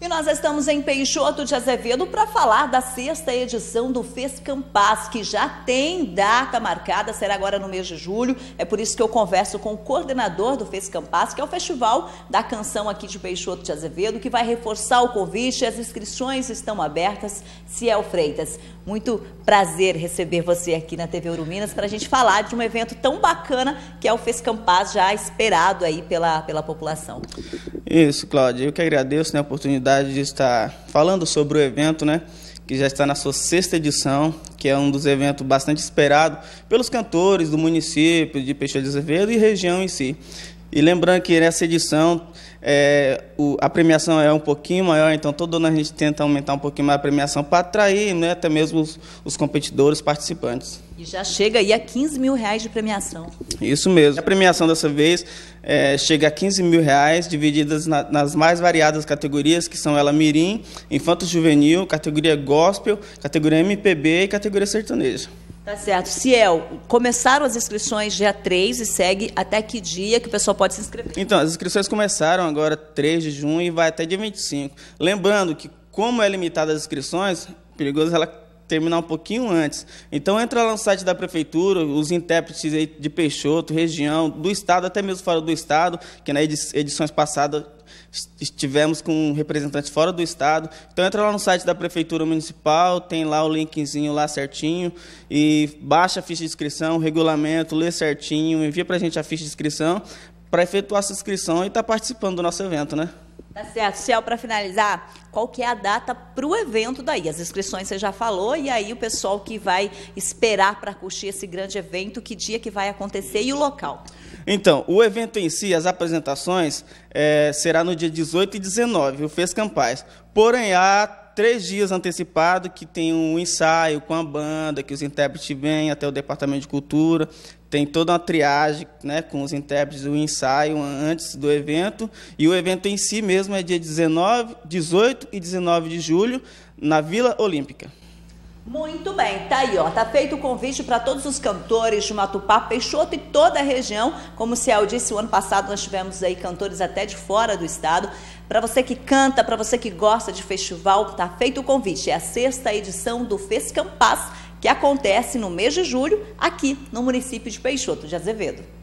E nós estamos em Peixoto de Azevedo para falar da sexta edição do Fescampaz, que já tem data marcada, será agora no mês de julho. É por isso que eu converso com o coordenador do Fescampaz, que é o festival da canção aqui de Peixoto de Azevedo, que vai reforçar o convite. As inscrições estão abertas. Ciel Freitas, muito prazer receber você aqui na TV Uruminas para a gente falar de um evento tão bacana que é o Fescampaz, já esperado aí pela, pela população. Isso, Cláudia. Eu que agradeço né, a oportunidade oportunidade de estar falando sobre o evento, né? Que já está na sua sexta edição, que é um dos eventos bastante esperado pelos cantores do município de Peixoto de Azevedo e região em si. E lembrando que nessa edição é, o, a premiação é um pouquinho maior, então todo ano a gente tenta aumentar um pouquinho mais a premiação para atrair né, até mesmo os, os, competidores participantes. E já chega aí a 15 mil reais de premiação. Isso mesmo. A premiação dessa vez é, chega a 15 mil reais, divididas na, nas mais variadas categorias, que são ela Mirim, Infanto Juvenil, categoria Gospel, categoria MPB e categoria Sertaneja. Tá certo. Ciel, começaram as inscrições dia 3 e segue até que dia que o pessoal pode se inscrever? Então, as inscrições começaram agora 3 de junho e vai até dia 25. Lembrando que, como é limitada as inscrições, perigoso ela terminar um pouquinho antes. Então entra lá no site da prefeitura, os intérpretes de Peixoto, região, do estado, até mesmo fora do estado, que nas edições passadas estivemos com um representantes fora do estado. Então entra lá no site da prefeitura municipal, tem lá o linkzinho lá certinho e baixa a ficha de inscrição, regulamento, lê certinho, envia para a gente a ficha de inscrição para efetuar essa inscrição e estar tá participando do nosso evento, né? Tá certo. Céu, para finalizar, qual que é a data para o evento daí? As inscrições você já falou, e aí o pessoal que vai esperar para curtir esse grande evento, que dia que vai acontecer e o local? Então, o evento em si, as apresentações, é, será no dia 18 e 19, o Fez Campais. Porém, há três dias antecipado que tem um ensaio com a banda, que os intérpretes vêm até o Departamento de Cultura, tem toda uma triagem né, com os intérpretes, o ensaio antes do evento. E o evento em si mesmo é dia 19, 18 e 19 de julho, na Vila Olímpica. Muito bem, tá aí, ó. Tá feito o convite para todos os cantores de Matupá, Peixoto e toda a região. Como o Ciel disse, o ano passado nós tivemos aí cantores até de fora do estado. Para você que canta, para você que gosta de festival, tá feito o convite. É a sexta edição do Campas que acontece no mês de julho aqui no município de Peixoto de Azevedo.